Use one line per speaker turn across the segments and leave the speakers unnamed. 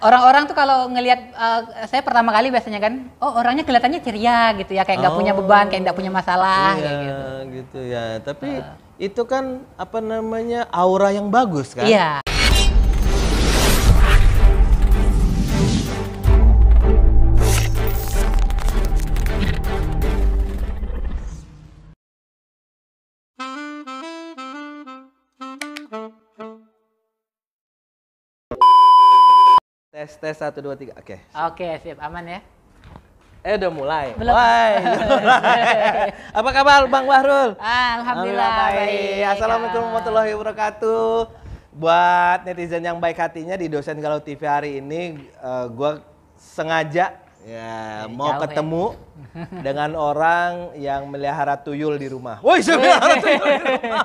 orang-orang tuh kalau ngelihat uh, saya pertama kali biasanya kan, oh orangnya kelihatannya ceria gitu ya, kayak nggak oh, punya beban, kayak nggak punya masalah. Iya, gitu.
gitu ya. Tapi uh. itu kan apa namanya aura yang bagus kan? Iya. Tes tes satu dua tiga. Oke. Okay. Oke
okay, siap aman ya. Eh
udah mulai. Belum. Woy, Apa kabar Bang Wahrul? Alhamdulillah, Alhamdulillah baik. Assalamualaikum warahmatullahi wabarakatuh. Buat netizen yang baik hatinya di Dosen Galau TV hari ini, uh, eh, gue sengaja Ya, mau jauh, ya. ketemu ya. dengan orang yang melihara tuyul di rumah. Woi,
saya melihara tuyul di rumah.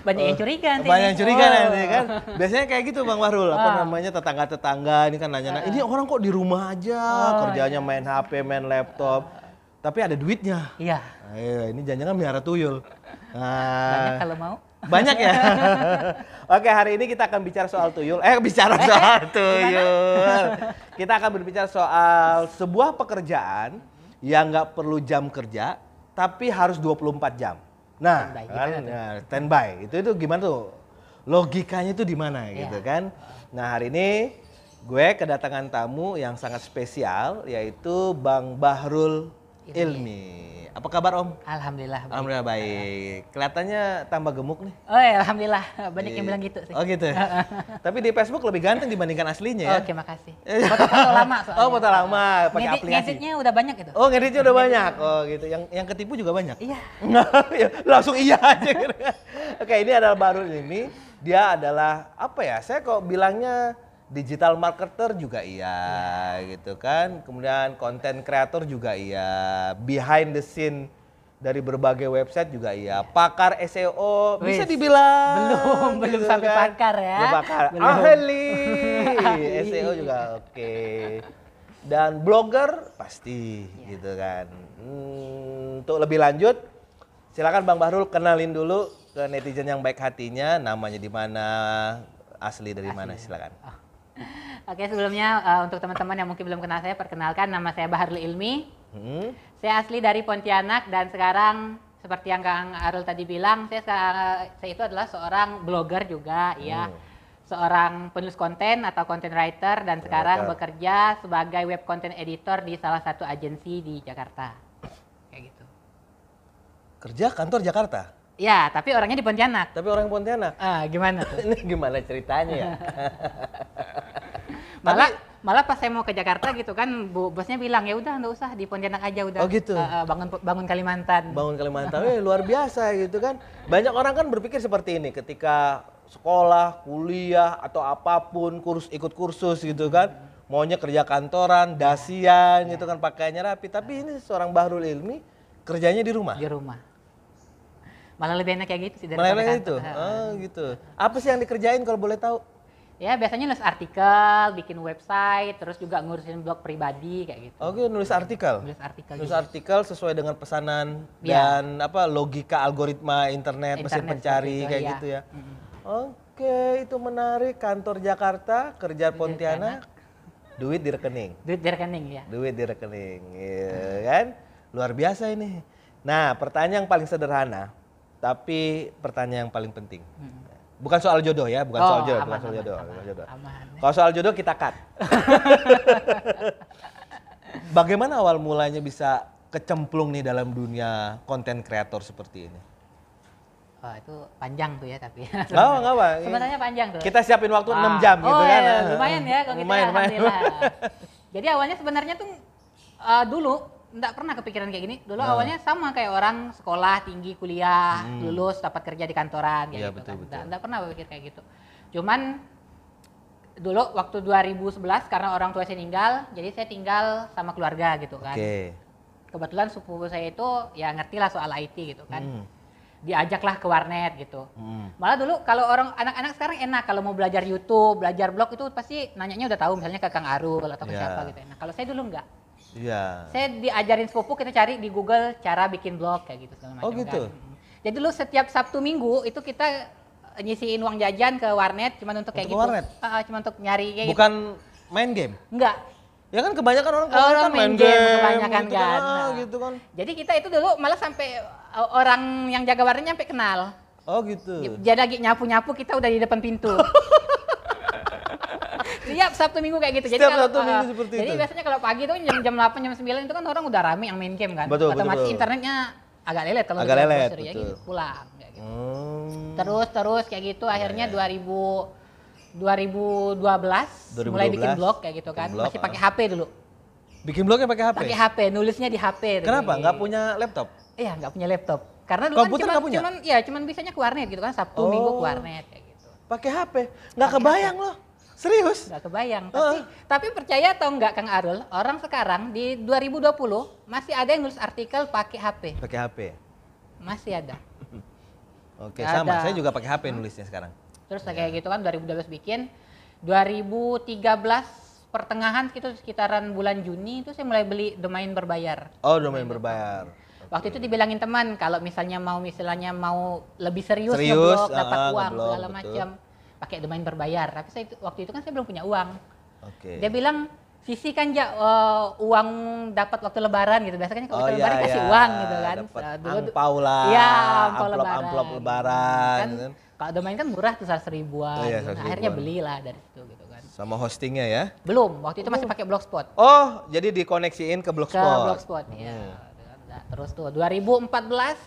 Banyak yang curiga nanti. Banyak yang curiga oh. nanti kan. Biasanya
kayak gitu Bang Warul, oh. apa ah. namanya tetangga-tetangga ini kan nanya, nah, ini ah. orang kok di rumah aja, oh, kerjanya iya. main HP, main laptop. Ah. Tapi ada duitnya. Iya. Ayo, iya, ini jangan-jangan melihara tuyul. Nah, Banyak kalau
mau. Banyak ya.
Oke, hari ini kita akan bicara soal tuyul. Eh, bicara soal tuyul. Kita akan berbicara soal sebuah pekerjaan yang nggak perlu jam kerja, tapi harus 24 jam. Nah, standby, kan, nah, standby. Itu itu gimana tuh? Logikanya itu di mana ya. gitu kan? Nah, hari ini gue kedatangan tamu yang sangat spesial yaitu Bang Bahrul ilmi. Apa kabar Om?
Alhamdulillah.
Baik. Alhamdulillah baik. Kelihatannya tambah gemuk nih.
Oh ya, alhamdulillah. Banyak yang iya. bilang gitu sih. Oh
gitu. Ya? Tapi di Facebook lebih ganteng dibandingkan aslinya ya. Oke,
makasih.
Foto-foto lama soalnya. Oh, foto lama pakai Ngedi aplikasi.
Ngeditnya udah banyak gitu? Oh, ngeditnya udah banyak.
Oh, gitu. Yang yang ketipu juga banyak. Iya. Ya, langsung iya aja. Oke, ini adalah baru ini. Dia adalah apa ya? Saya kok bilangnya digital marketer juga iya yeah. gitu kan kemudian konten kreator juga iya behind the scene dari berbagai website juga iya pakar SEO Wish. bisa dibilang belum belum gitu sampai kan. pakar ya belum pakar belum. ahli SEO iya. juga oke okay. dan blogger pasti yeah. gitu kan hmm, untuk lebih lanjut silakan Bang Bahrul kenalin dulu ke netizen yang baik hatinya namanya di mana asli dari asli. mana silakan. Oh.
Oke, sebelumnya uh, untuk teman-teman yang mungkin belum kenal saya, perkenalkan nama saya Baharul Ilmi. Hmm. Saya asli dari Pontianak dan sekarang seperti yang Kang Arul tadi bilang, saya saya itu adalah seorang blogger juga, iya. hmm. ya. Seorang penulis konten atau content writer dan sekarang bekerja sebagai web content editor di salah satu agensi di Jakarta. Kayak gitu.
Kerja kantor Jakarta?
Ya, tapi orangnya di Pontianak. Tapi orang Pontianak. Ah, gimana tuh? Ini gimana ceritanya ya? malah tapi, malah pas saya mau ke Jakarta gitu kan, bu bosnya bilang ya udah nggak usah di Pontianak aja udah. Oh gitu. Uh, bangun bangun Kalimantan. Bangun
Kalimantan, eh, luar biasa gitu kan. Banyak orang kan berpikir seperti ini ketika sekolah, kuliah atau apapun kurs ikut kursus gitu kan. Maunya kerja kantoran, dasian ya. ya. gitu kan pakainya rapi. Tapi ini seorang Bahrul Ilmi kerjanya di rumah. Di rumah
Malah lebih enak kayak gitu sih. Malah enak Gitu. Oh gitu. Apa sih yang dikerjain kalau boleh tahu? Ya biasanya nulis artikel, bikin website, terus juga ngurusin blog pribadi kayak gitu. Oke, oh, gitu. nulis artikel. Nulis artikel. Nulis juga.
artikel sesuai dengan pesanan ya. dan apa logika algoritma internet, internet mesin pencari gitu, kayak ya. gitu ya. Mm -hmm. Oke, itu menarik. Kantor Jakarta, kerja Duit Pontianak, duit di rekening. Duit di rekening ya. Duit di rekening, iya yeah, kan? Luar biasa ini. Nah, pertanyaan yang paling sederhana, tapi pertanyaan yang paling penting. Hmm. Bukan soal jodoh ya, bukan oh, soal jodoh, aman, soal jodoh, aman, jodoh. Aman. Ya. Kalau soal jodoh kita cut. Bagaimana awal mulanya bisa kecemplung nih dalam dunia konten kreator seperti ini?
Oh, itu panjang tuh ya tapi. oh, sebenarnya.
apa. Sebenarnya panjang tuh. Kita siapin waktu ah. 6 jam gitu oh, gitu kan. Iya, lumayan ya kalau gitu ya, lumayan, lumayan.
Jadi awalnya sebenarnya tuh uh, dulu nggak pernah kepikiran kayak gini. Dulu nah. awalnya sama kayak orang sekolah tinggi, kuliah, hmm. lulus, dapat kerja di kantoran iya, gitu. Betul, kan. betul. Nggak pernah berpikir kayak gitu. Cuman dulu waktu 2011 karena orang tua saya meninggal, jadi saya tinggal sama keluarga gitu kan. Okay. Kebetulan sepupu saya itu ya ngerti lah soal IT gitu kan. Hmm. Diajaklah ke warnet gitu. Hmm. Malah dulu kalau orang anak-anak sekarang enak kalau mau belajar YouTube, belajar blog itu pasti nanyanya udah tahu misalnya ke Kang Arul atau ke yeah. siapa gitu. Nah, kalau saya dulu enggak Iya. Saya diajarin sepupu kita cari di Google cara bikin blog kayak gitu segala oh, macam. Oh gitu. Kan. Jadi dulu setiap Sabtu Minggu itu kita eh, nyisiin uang jajan ke warnet cuma untuk kayak gitu. warnet? Uh, cuma untuk nyari kayak gitu.
Bukan gitu. main game? Enggak. Ya kan kebanyakan orang, orang kan main, game, game kebanyakan gitu kan. kan. Ah, nah. gitu
kan. Jadi kita itu dulu malah sampai eh, orang yang jaga warnet sampai kenal. Oh gitu. Jadi lagi nyapu-nyapu kita udah di depan pintu. setiap Sabtu Minggu kayak gitu. Jadi Setiap kalau, Sabtu uh, Minggu eh, seperti jadi itu. Jadi biasanya kalau pagi itu jam jam 8 jam 9 itu kan orang udah rame yang main game kan. Betul, Otomatis betul, betul. internetnya agak lelet kalau agak lelet, browser, ya gitu pulang kayak gitu. Hmm. Terus terus kayak gitu ya, akhirnya yeah. 2000 2012, 2012 mulai bikin blog kayak gitu kan. Blog, Masih pakai uh. Ah. HP dulu.
Bikin blognya pakai HP? Pakai HP,
nulisnya di HP. Kenapa? Nggak
punya laptop?
Iya, nggak punya laptop. Karena dulu Komputer kan cuman, punya? cuman ya cuman bisanya ke warnet gitu kan, Sabtu, oh. Minggu ke oh. warnet kayak gitu. Pakai HP? Nggak kebayang HP. loh. Serius? Gak kebayang. Tapi, uh. tapi percaya atau enggak Kang Arul, orang sekarang di 2020 masih ada yang nulis artikel pakai HP. Pakai HP. Masih ada.
Oke, okay, sama. Ada. Saya juga pakai HP nulisnya sekarang.
Terus ya. kayak iya. gitu kan 2012 bikin, 2013 pertengahan gitu sekitaran bulan Juni itu saya mulai beli domain berbayar.
Oh, domain berbayar.
Waktu itu dibilangin teman kalau misalnya mau misalnya mau lebih serius, serius ngeblok, dapat uh, uang segala macam pakai domain berbayar. Tapi saya waktu itu kan saya belum punya uang. Okay. Dia bilang kan ya uh, uang dapat waktu lebaran gitu. Biasanya kalau oh, waktu iya, lebaran iya. kasih iya. uang gitu kan. Dapat uh, dulu, angpau lah. Iya, amplop, lebaran. Amplop
lebaran. Kan, gitu.
kalau domain kan murah tuh seratus ribuan. Oh, iya, gitu. nah, akhirnya belilah dari situ gitu kan.
Sama hostingnya ya?
Belum, waktu itu masih oh. pakai blogspot. Oh,
jadi dikoneksiin ke blogspot. Ke blogspot, iya. hmm.
ya. terus tuh 2014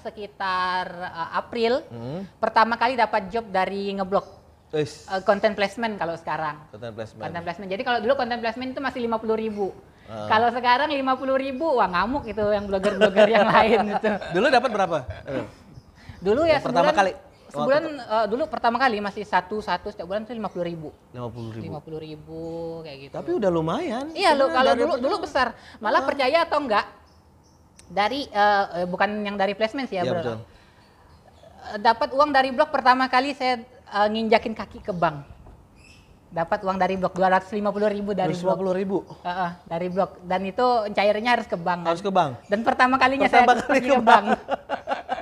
sekitar uh, April hmm. pertama kali dapat job dari ngeblog Uh, content placement kalau sekarang.
Content placement. Content placement.
Jadi kalau dulu content placement itu masih lima puluh ribu. Uh. Kalau sekarang lima puluh ribu, wah ngamuk itu yang blogger-blogger yang lain itu.
Dulu dapat berapa?
Dulu ya sebulan, pertama kali. Sebulan uh, dulu pertama kali masih satu satu setiap bulan itu lima puluh ribu.
Lima puluh ribu. Lima
puluh ribu kayak gitu. Tapi
udah lumayan.
Iya lo kalau dulu dulu besar. Malah uh. percaya atau enggak dari uh, bukan yang dari placement sih ya, ya bro. Dapat uang dari blog pertama kali saya uh, nginjakin kaki ke bank. Dapat uang dari blok 250 ribu dari 250 blok. ribu? Uh, uh, dari blok. Dan itu cairnya harus ke bank. Harus kan? ke bank? Dan pertama kalinya pertama saya kali ke, ke bank.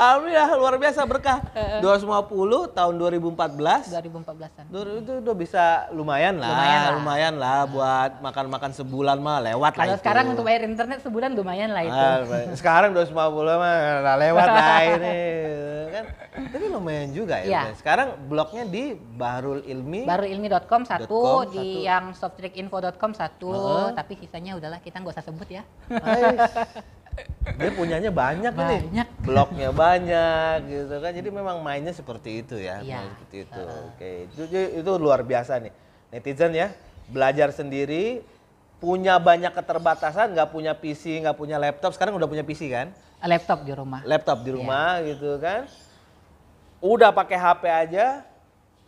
Alhamdulillah luar biasa berkah. 250
tahun 2014. 2014-an. Itu udah bisa lumayan lah. Lumayan lah, lumayan lah buat makan-makan sebulan mah lewat lah itu. sekarang untuk
bayar internet sebulan lumayan lah itu. Ah,
sekarang 250 mah lewat lah ini. Kan tapi lumayan juga ya. ya. Sekarang blognya di Barul Ilmi.
Barulilmi.com satu, di yang softdrinkinfo.com satu, uh -huh. tapi sisanya udahlah kita nggak usah sebut ya
dia punyanya banyak, banyak. ini bloknya banyak gitu kan jadi memang mainnya seperti itu ya, ya. seperti itu uh. oke itu itu luar biasa nih netizen ya belajar sendiri punya banyak keterbatasan nggak punya PC nggak punya laptop sekarang udah punya PC kan
laptop di rumah
laptop di rumah ya. gitu kan udah pakai HP aja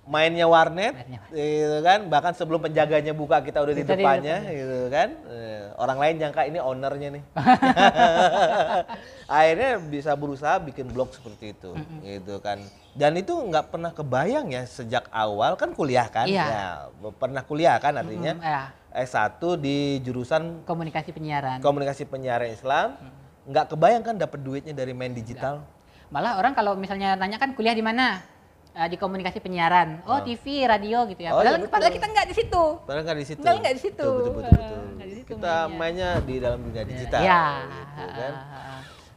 mainnya warnet, mainnya warnet. Gitu kan bahkan sebelum penjaganya buka kita udah kita di depannya di gitu kan eh, orang lain jangka ini ownernya nih akhirnya bisa berusaha bikin blog seperti itu mm-hmm. gitu kan dan itu nggak pernah kebayang ya sejak awal kan kuliah kan iya. ya pernah kuliah kan artinya mm-hmm, ya. S1 di jurusan komunikasi penyiaran komunikasi penyiaran Islam nggak mm-hmm. kebayang kan dapat duitnya dari main digital Enggak.
malah orang kalau misalnya nanya kan kuliah di mana uh, di komunikasi penyiaran. Oh, oh, TV, radio gitu ya. Oh, padahal, iya, padahal kita enggak di situ.
Padahal enggak di situ. Enggak di situ. Betul, betul, betul. betul. Di situ kita mainnya. mainnya di dalam dunia digital. Yeah. Gitu, kan?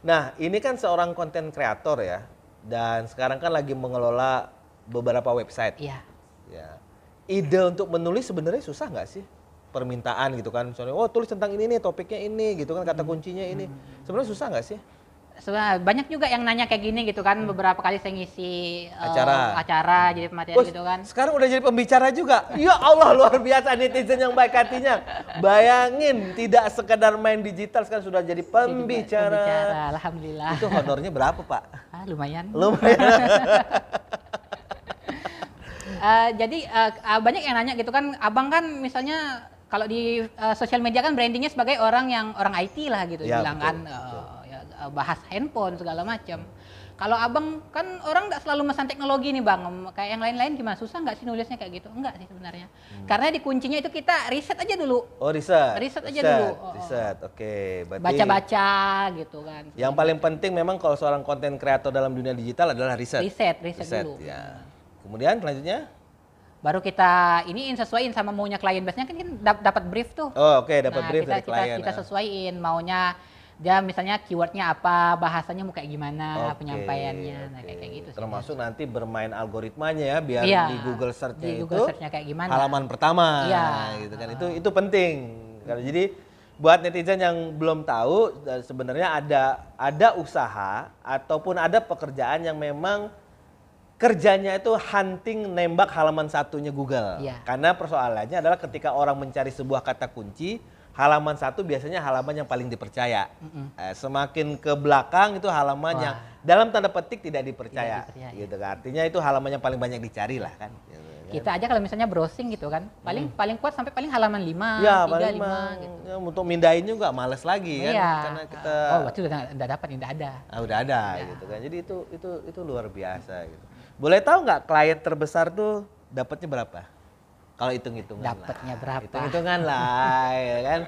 Nah, ini kan seorang konten kreator ya. Dan sekarang kan lagi mengelola beberapa website. Iya. Ya. Ide untuk menulis sebenarnya susah nggak sih? Permintaan gitu kan. Misalnya, oh tulis tentang ini nih, topiknya ini gitu kan, kata hmm. kuncinya ini. Hmm. Sebenarnya susah nggak sih?
banyak juga yang nanya kayak gini gitu kan hmm. beberapa kali saya ngisi eh, acara uh, acara jadi pemateri gitu kan
sekarang udah jadi pembicara juga ya Allah luar biasa netizen yang baik hatinya bayangin tidak sekedar main digital sekarang sudah jadi pembicara, pembicara alhamdulillah itu honornya berapa pak
ah, lumayan lumayan uh, jadi uh, banyak yang nanya gitu kan abang kan misalnya kalau di uh, sosial media kan brandingnya sebagai orang yang orang IT lah gitu ya, bilang betul, kan uh, Eh, bahas handphone segala macam. Kalau abang kan orang nggak selalu mesan teknologi nih bang, kayak yang lain-lain gimana susah nggak sih nulisnya kayak gitu? Enggak sih sebenarnya. Hmm. Karena di kuncinya itu kita riset aja dulu. Oh
riset. Riset aja riset. dulu. Oh, oh. riset, oke. Okay. Baca-baca gitu kan. Yang paling penting memang kalau seorang konten kreator dalam dunia digital adalah riset. Riset, riset, riset dulu. Ya. Kemudian selanjutnya?
baru kita iniin sesuaiin sama maunya klien biasanya kan, kan dapat brief tuh. Oh, oke, okay, dapat nah, brief kita, dari kita, klien. Kita ya. sesuaiin maunya dia misalnya keywordnya apa, bahasanya mau kayak gimana, okay, penyampaiannya, okay. nah kayak, kayak gitu. Sih.
Termasuk nanti bermain algoritmanya ya, biar iya, di Google search di Google itu search
kayak gimana. halaman
pertama, iya, gitu kan. Uh, itu itu penting. Hmm. jadi buat netizen yang belum tahu e, sebenarnya ada ada usaha ataupun ada pekerjaan yang memang kerjanya itu hunting nembak halaman satunya Google. Iya. Karena persoalannya adalah ketika orang mencari sebuah kata kunci halaman satu biasanya halaman yang paling dipercaya. Mm-hmm. semakin ke belakang itu halaman Wah. yang dalam tanda petik tidak dipercaya, tidak dipercaya ya. gitu ya. Artinya itu halaman yang paling banyak dicari lah kan. Gitu kan. Kita
aja kalau misalnya browsing gitu kan, paling hmm. paling kuat sampai paling halaman 5, ya, 3, 5 gitu.
Ya, untuk mindahin juga males lagi kan iya. karena
kita Oh, berarti udah udah dapat, udah ada.
Ah, udah ada ya. gitu kan. Jadi itu itu itu luar biasa gitu. Boleh tahu nggak klien terbesar tuh dapatnya berapa? kalau hitung hitungan dapatnya berapa hitung hitungan lah ya kan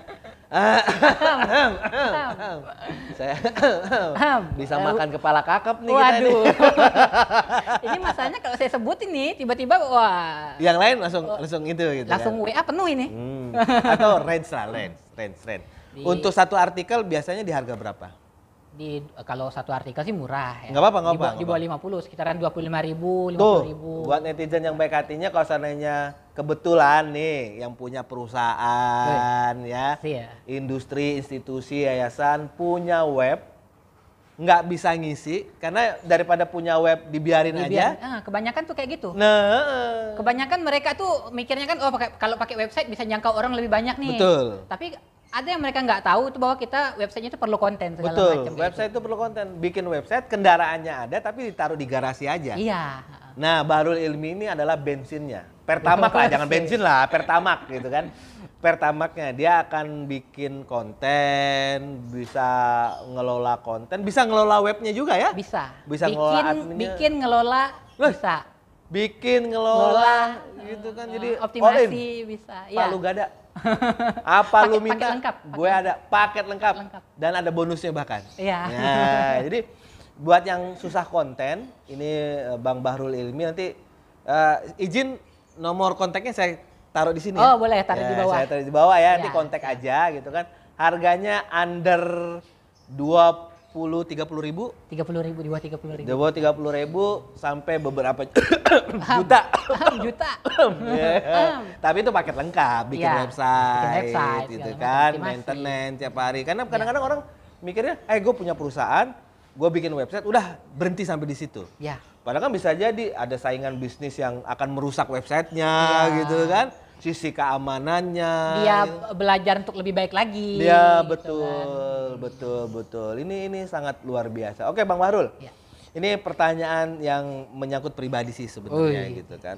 saya bisa makan kepala kakap nih waduh
ini masalahnya kalau saya sebut ini, tiba-tiba wah
yang lain langsung langsung itu gitu kan? langsung
kan? WA penuh ini
hmm. atau range lah range range range untuk
satu artikel biasanya di harga berapa di kalau satu artikel sih murah ya. Enggak apa-apa, enggak apa-apa. Di bawah lima puluh sekitaran dua puluh lima ribu, lima puluh ribu. Buat
netizen yang baik hatinya kalau seandainya kebetulan nih yang punya perusahaan Tuh. ya, iya. industri, institusi, yayasan punya web nggak bisa ngisi karena daripada punya web dibiarin, dibiarin. aja. Ah,
kebanyakan tuh kayak gitu. Nah, eh, eh. kebanyakan mereka tuh mikirnya kan oh kalau pakai website bisa jangkau orang lebih banyak nih. Betul. Tapi ada yang mereka nggak tahu itu bahwa kita websitenya itu perlu konten segala Betul, macam.
Website itu. perlu konten. Bikin website kendaraannya ada tapi ditaruh di garasi aja. Iya. Nah, Barul Ilmi ini adalah bensinnya. Pertamak lah, jangan bensin lah, pertamak gitu kan. Pertamaknya dia akan bikin konten, bisa ngelola konten, bisa ngelola webnya juga ya?
Bisa. Bisa bikin, ngelola adminnya. Bikin ngelola Loh, bisa
bikin ngelola, ngelola
gitu kan jadi eh, optimasi bisa ya. Pak lu gak
ada apa paket, lu minta paket lengkap, paket. gue ada paket lengkap, lengkap dan ada bonusnya bahkan
ya. nah
jadi buat yang susah konten ini eh, Bang Bahrul Ilmi nanti uh, izin nomor kontaknya saya taruh di sini oh boleh taruh ya, di bawah saya taruh di bawah ya, ya. nanti iya. kontak aja gitu kan harganya under dua puluh tiga puluh ribu
tiga puluh ribu di bawah tiga puluh ribu di
bawah tiga puluh ribu sampai beberapa juta juta yeah. tapi itu paket lengkap bikin yeah. website, bikin website gitu kan maintenance tiap hari karena kadang-kadang yeah. orang mikirnya eh gue punya perusahaan gue bikin website udah berhenti sampai di situ yeah. padahal kan bisa jadi ada saingan bisnis yang akan merusak websitenya yeah. gitu kan sisi keamanannya. Dia ya.
belajar untuk lebih baik lagi. Iya, gitu kan. betul,
gitu betul, kan. betul, betul. Ini ini sangat luar biasa. Oke, Bang Warul, Ya. Ini pertanyaan yang menyangkut pribadi sih sebenarnya gitu kan.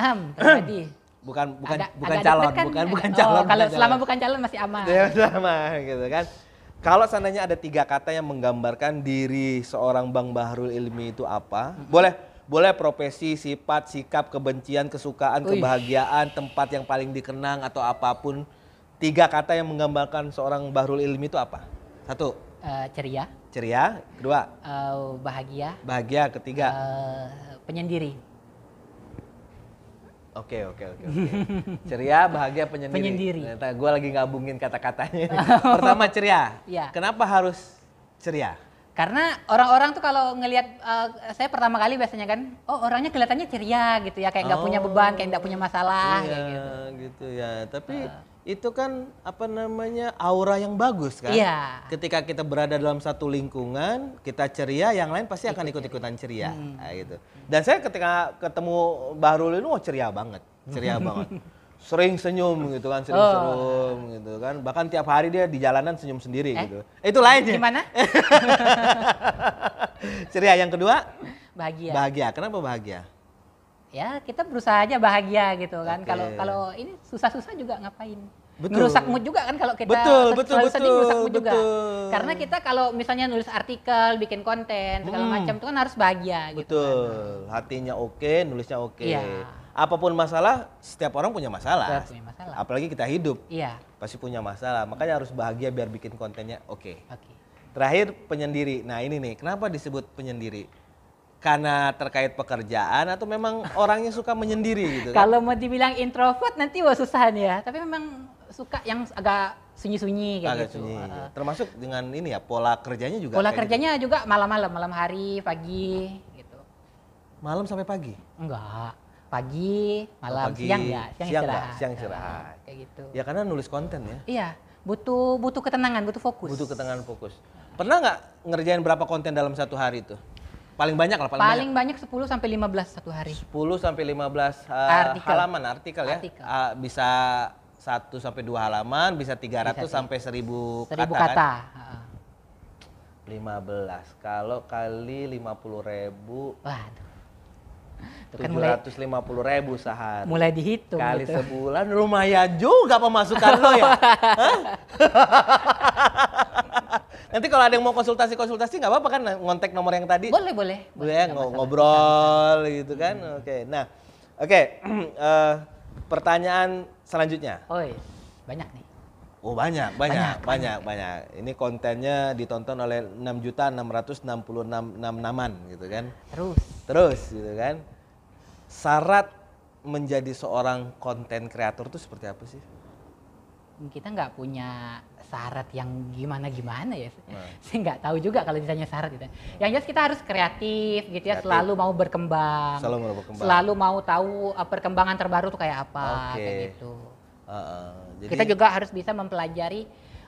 Ahem, pribadi.
Bukan bukan agak, bukan calon, kan, bukan oh, bukan calon. Oh, kalau bukan selama calon.
bukan calon masih aman. Ya,
aman gitu kan. Kalau seandainya ada tiga kata yang menggambarkan diri seorang Bang Bahrul Ilmi itu apa? Boleh boleh profesi, sifat, sikap, kebencian, kesukaan, Uish. kebahagiaan, tempat yang paling dikenang atau apapun. Tiga kata yang menggambarkan seorang Bahrul Ilmi itu apa? Satu.
Uh, ceria.
Ceria. Kedua.
Uh, bahagia.
Bahagia. Ketiga.
Uh, penyendiri.
Oke oke oke. Ceria, bahagia, penyendiri. Penyendiri. Gue lagi ngabungin kata-katanya. Pertama ceria. Ya. Kenapa harus ceria? Karena orang-orang
tuh kalau ngelihat uh, saya pertama kali biasanya kan, oh orangnya kelihatannya ceria gitu ya, kayak nggak oh, punya beban, kayak nggak punya masalah. Iya,
gitu. gitu ya. Tapi uh. itu kan apa namanya aura yang bagus kan. Iya. Ketika kita berada dalam satu lingkungan, kita ceria, yang lain pasti akan ikut-ikutan ceria, hmm. nah, gitu. Dan saya ketika ketemu Bahrul ini, oh ceria banget, ceria banget sering senyum gitu kan, sering oh. senyum gitu kan. Bahkan tiap hari dia di jalanan senyum sendiri eh? gitu. Eh, itu lain sih ya? Gimana? Ceria yang kedua? Bahagia. Bahagia. Kenapa bahagia?
Ya, kita berusaha aja bahagia gitu kan. Kalau okay. kalau ini susah-susah juga ngapain? Betul. Ngerusak mood juga kan kalau kita betul, betul, selalu betul, sedih ngerusak mood betul. juga. Karena kita kalau misalnya nulis artikel, bikin konten, segala hmm. macam itu kan harus bahagia betul.
gitu kan. Hatinya oke, okay, nulisnya oke. Okay. Ya apapun masalah, setiap orang punya masalah. Setiap punya masalah. Apalagi kita hidup. Iya. Pasti punya masalah. Makanya harus bahagia biar bikin kontennya oke. Okay. Okay. Terakhir penyendiri. Nah, ini nih, kenapa disebut penyendiri? karena terkait pekerjaan atau memang orangnya suka menyendiri gitu? Kan? Kalau
mau dibilang introvert nanti wah nih ya, tapi memang suka yang agak sunyi-sunyi
kayak agak gitu. Sunyi, uh, Termasuk dengan ini ya pola kerjanya juga. Pola gitu. kerjanya
gitu. juga malam-malam, malam hari, pagi gitu. Malam sampai pagi? Enggak pagi, malam, oh, pagi, siang ya, siang, siang istirahat. Siang istirahat. Nah, kayak gitu. Ya karena nulis konten ya. Iya, butuh butuh ketenangan, butuh fokus. Butuh ketenangan fokus. Pernah
nggak ngerjain berapa konten dalam satu hari itu? Paling banyak lah, paling, paling
banyak. banyak 10 sampai 15 satu hari. 10
sampai 15 uh, eh, artikel. halaman artikel ya. Artikel. Uh, bisa 1 sampai 2 halaman, bisa 300 bisa, sampai 1000 kata. 1000 kata. kata. Kan? 15. Kalau kali 50.000 Waduh itu kan mulai puluh ribu sehari. Mulai dihitung. Kali gitu. sebulan lumayan juga pemasukan lo ya. Nanti kalau ada yang mau konsultasi-konsultasi nggak apa-apa kan ngontek nomor yang tadi. Boleh, boleh. Boleh ya, ngobrol gitu kan. Hmm. Oke. Nah, oke. Okay. uh, eh, pertanyaan selanjutnya. Oi, banyak nih. Oh banyak, banyak, banyak, banyak, banyak. Ini kontennya ditonton oleh enam juta enam naman gitu kan.
Terus terus
gitu kan syarat menjadi seorang konten kreator itu seperti apa sih
kita nggak punya syarat yang gimana gimana ya nah. saya nggak tahu juga kalau misalnya syarat itu yang jelas kita harus kreatif gitu ya. kreatif. ya selalu mau berkembang selalu
mau berkembang selalu mau
tahu eh, perkembangan terbaru tuh kayak apa okay. kayak
gitu uh, uh, jadi... kita juga harus
bisa mempelajari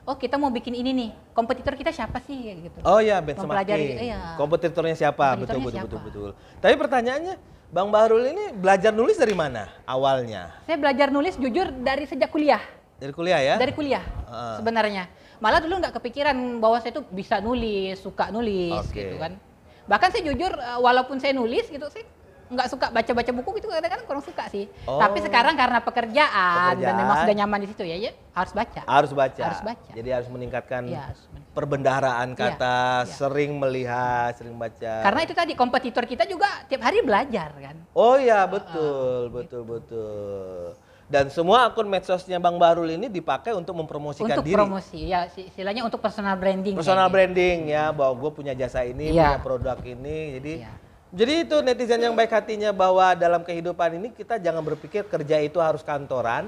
oh kita mau bikin ini nih kompetitor kita siapa sih gitu oh ya benchmarking iya.
kompetitornya siapa kompetitornya betul siapa? betul betul betul tapi pertanyaannya Bang Bahrul ini belajar nulis dari mana awalnya?
Saya belajar nulis jujur dari sejak kuliah.
Dari kuliah ya? Dari kuliah uh.
sebenarnya. Malah dulu nggak kepikiran bahwa saya tuh bisa nulis, suka nulis okay. gitu kan. Bahkan saya jujur eh, walaupun saya nulis gitu, saya nggak suka baca-baca buku gitu kadang-kadang kurang suka sih. Oh. Tapi sekarang karena pekerjaan, pekerjaan dan memang sudah nyaman di situ ya, ya harus baca.
Harus baca. Harus baca. Jadi harus meningkatkan ya, harus men perbendaharaan iya, kata, ya, ya. sering melihat, sering baca. Karena
itu tadi kompetitor kita juga tiap hari belajar kan.
Oh ya betul, uh, betul, gitu. betul, betul. Dan semua akun medsosnya Bang Barul ini dipakai untuk mempromosikan untuk diri. Untuk
promosi, ya istilahnya untuk personal branding. Personal gitu.
branding ini. ya, bahwa gue punya jasa ini, ya. punya produk ini, jadi. Iya. Jadi itu netizen yang baik hatinya bahwa dalam kehidupan ini kita jangan berpikir kerja itu harus kantoran,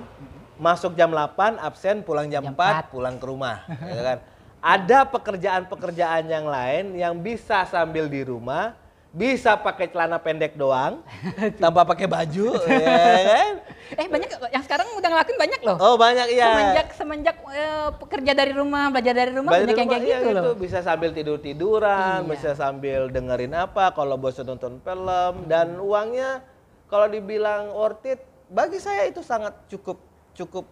masuk jam 8, absen, pulang jam, jam 4, 4, pulang ke rumah, ya kan? Ada pekerjaan-pekerjaan yang lain yang bisa sambil di rumah, bisa pakai celana pendek doang, tanpa pakai baju, ya kan?
Eh banyak yang sekarang udah ngelakuin banyak loh. Oh banyak iya. Semenjak semenjak uh, eh, kerja dari rumah, belajar dari rumah belajar banyak rumah, yang kayak iya, gitu, iya, loh.
Bisa sambil tidur-tiduran, iya. bisa sambil dengerin apa, kalau bosan nonton film hmm.
dan uangnya
kalau dibilang worth it, bagi saya itu sangat cukup cukup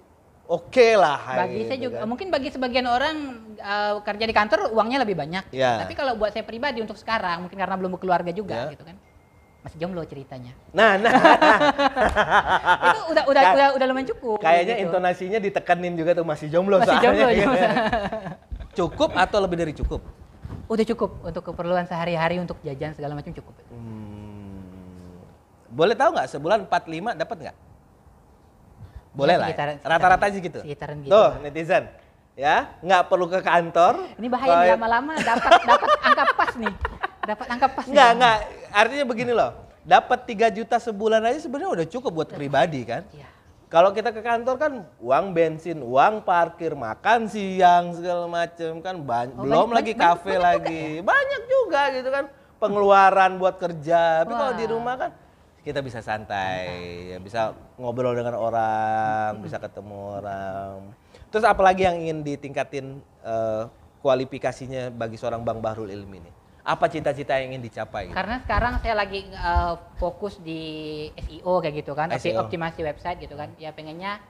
oke
okay lah. Bagi saya gitu juga kan. mungkin bagi sebagian orang uh, kerja di kantor uangnya lebih banyak. Yeah. Tapi kalau buat saya pribadi untuk sekarang mungkin karena belum berkeluarga juga yeah. gitu kan masih jomblo ceritanya. Nah, nah. itu udah udah Ka udah udah lumayan cukup. Kayaknya gitu.
intonasinya ditekenin juga tuh masih jomblo masih soalnya. Jomblo, jomblo. Iya. cukup atau lebih dari cukup?
Udah cukup untuk keperluan sehari-hari untuk jajan segala macam cukup.
Hmm. Boleh tahu nggak sebulan 45 dapat nggak? Iya,
Boleh ya, lah. Rata-rata aja
gitu. Sekitaran gitu. Tuh, netizen. Ya, nggak perlu ke kantor. Ini bahaya
lama-lama dapat dapat angka pas nih dapat tangkap pas. Enggak,
enggak. Artinya begini loh. Dapat 3 juta sebulan aja sebenarnya udah cukup buat pribadi kan? Iya. Kalau kita ke kantor kan uang bensin, uang parkir, makan siang segala macem kan oh, belum banyak, lagi kafe lagi. ya? Banyak juga gitu kan pengeluaran buat kerja. Tapi kalau di rumah kan kita bisa santai, ya, bisa ngobrol dengan orang, bisa ketemu orang. Terus apalagi yang ingin ditingkatin uh, kualifikasinya bagi seorang Bang Bahrul Ilmi ini? apa cita-cita yang ingin dicapai? Karena
sekarang saya lagi uh, fokus di SEO kayak gitu kan, SEO. optimasi website gitu kan. Ya pengennya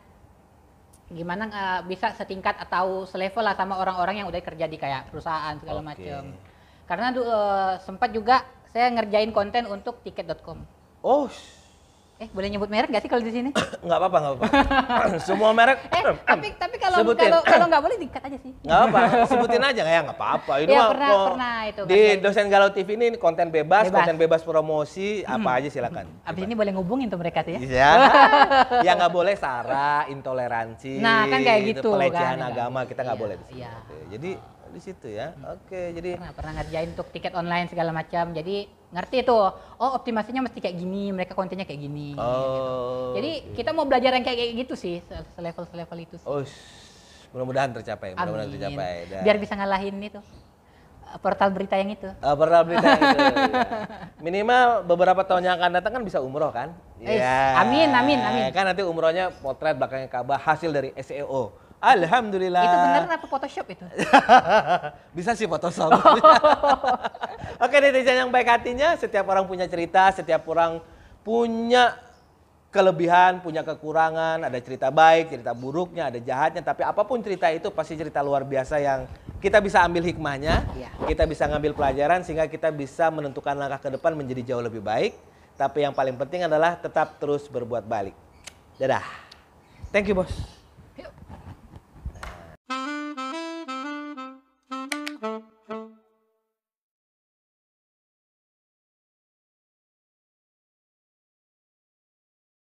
gimana uh, bisa setingkat atau selevel lah sama orang-orang yang udah kerja di kayak perusahaan segala okay. macam. Karena uh, sempat juga saya ngerjain konten untuk tiket.com. Oh, Eh, boleh nyebut merek gak sih kalau di sini?
nggak apa-apa, nggak apa-apa. Semua merek. Eh, tapi
tapi kalau kalau kalau nggak boleh dikat aja sih. Nggak apa,
sebutin aja ya nggak apa-apa. Ini ya, pernah, kok, pernah itu. Di kan, dosen galau TV ini konten bebas, bebas. konten bebas promosi, hmm. apa aja silakan.
Abis ini boleh ngubungin tuh mereka tuh ya. Iya.
yang nggak boleh sara, intoleransi. Nah, kan kayak gitu. Pelecehan kan, agama kita nggak iya, boleh di Iya. Jadi
di situ ya. Oke, Oke, jadi pernah pernah ngerjain untuk tiket online segala macam. Jadi ngerti tuh oh optimasinya mesti kayak gini mereka kontennya kayak gini gitu. oh,
gitu. jadi okay. kita mau belajar yang
kayak, kayak gitu sih selevel selevel itu sih.
oh mudah-mudahan tercapai mudah-mudahan tercapai Dan... biar bisa
ngalahin itu eh, portal berita yang itu
uh, portal berita yang itu ya. minimal beberapa tahun yang akan datang kan bisa umroh kan Iya. amin amin amin kan nanti umrohnya potret belakangnya kabah hasil dari SEO Alhamdulillah. Itu benar
apa Photoshop itu?
Bisa sih Photoshop. Oh. Oke netizen yang baik hatinya, setiap orang punya cerita, setiap orang punya kelebihan, punya kekurangan, ada cerita baik, cerita buruknya, ada jahatnya, tapi apapun cerita itu pasti cerita luar biasa yang kita bisa ambil hikmahnya, ya. kita bisa ngambil pelajaran sehingga kita bisa menentukan langkah ke depan menjadi jauh lebih baik. Tapi yang paling penting adalah tetap terus berbuat balik. Dadah. Thank you, bos.